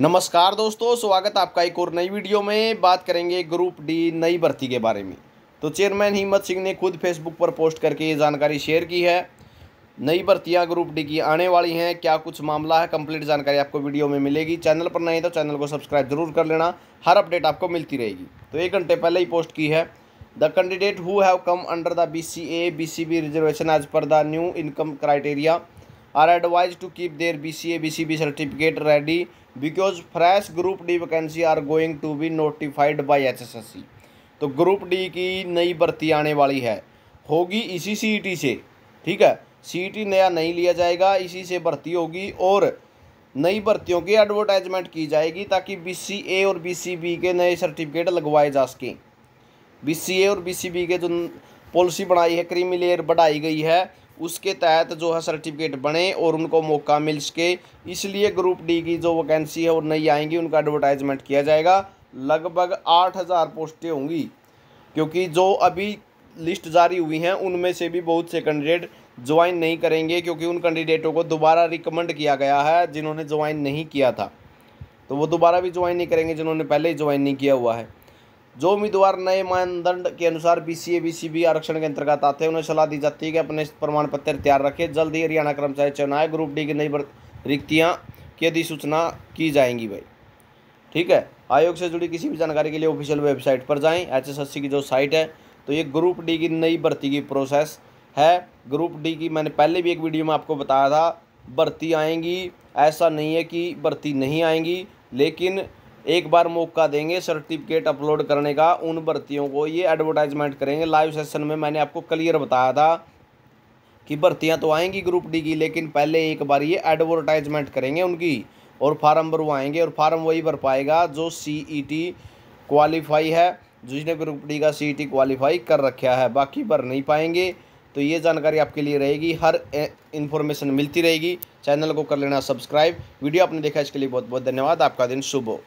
नमस्कार दोस्तों स्वागत आपका एक और नई वीडियो में बात करेंगे ग्रुप डी नई भर्ती के बारे में तो चेयरमैन हिम्मत सिंह ने खुद फेसबुक पर पोस्ट करके ये जानकारी शेयर की है नई भर्तियां ग्रुप डी की आने वाली हैं क्या कुछ मामला है कंप्लीट जानकारी आपको वीडियो में मिलेगी चैनल पर नहीं तो चैनल को सब्सक्राइब जरूर कर लेना हर अपडेट आपको मिलती रहेगी तो एक घंटे पहले ही पोस्ट की है the candidate who have come under the B C A B C B reservation as per the new income criteria A B C B certificate ready because fresh ready the vacancy are going to be notified by H S S C तो group D की नई भर्ती आने वाली है होगी इसी T e से ठीक है टी e नया नहीं लिया जाएगा इसी से भर्ती होगी और नई भर्तियों की एडवर्टाइजमेंट की जाएगी ताकि बीसीए और बीसीबी के नए सर्टिफिकेट लगवाए जा सकें बीसीए और बीसीबी के जो पॉलिसी बनाई है क्रीमी लेयर बढ़ाई गई है उसके तहत जो है सर्टिफिकेट बने और उनको मौका मिल सके इसलिए ग्रुप डी की जो वैकेंसी है वो नहीं आएंगी उनका एडवर्टाइजमेंट किया जाएगा लगभग आठ हज़ार पोस्टें होंगी क्योंकि जो अभी लिस्ट जारी हुई हैं उनमें से भी बहुत से कैंडिडेट ज्वाइन नहीं करेंगे क्योंकि उन कैंडिडेटों को दोबारा रिकमेंड किया गया है जिन्होंने ज्वाइन नहीं किया था तो वो दोबारा भी ज्वाइन नहीं करेंगे जिन्होंने पहले ही ज्वाइन नहीं किया हुआ है जो उम्मीदवार नए मानदंड के अनुसार B C A B C B आरक्षण के अंतर्गत आते हैं उन्हें सलाह दी जाती है कि अपने प्रमाण पत्र तैयार रखें जल्द ही हरियाणा कर्मचारी चयन आयोग ग्रुप डी की नई रिक्तियाँ की अधिसूचना की जाएंगी भाई ठीक है आयोग से जुड़ी किसी भी जानकारी के लिए ऑफिशियल वेबसाइट पर जाएं एचएसएससी की जो साइट है तो ये ग्रुप डी की नई भर्ती की प्रोसेस है ग्रुप डी की मैंने पहले भी एक वीडियो में आपको बताया था भर्ती आएंगी ऐसा नहीं है कि भर्ती नहीं आएंगी लेकिन एक बार मौका देंगे सर्टिफिकेट अपलोड करने का उन भर्तियों को ये एडवर्टाइजमेंट करेंगे लाइव सेशन में मैंने आपको क्लियर बताया था कि भर्तियाँ तो आएंगी ग्रुप डी की लेकिन पहले एक बार ये एडवर्टाइजमेंट करेंगे उनकी और फार्म भरवाएंगे और फार्म वही भर पाएगा जो सी ई टी क्वालिफाई है जिसने ग्रुप डी का सी ई टी क्वालिफाई कर रखा है बाकी भर नहीं पाएंगे तो ये जानकारी आपके लिए रहेगी हर इन्फॉर्मेशन मिलती रहेगी चैनल को कर लेना सब्सक्राइब वीडियो आपने देखा इसके लिए बहुत बहुत धन्यवाद आपका दिन शुभ हो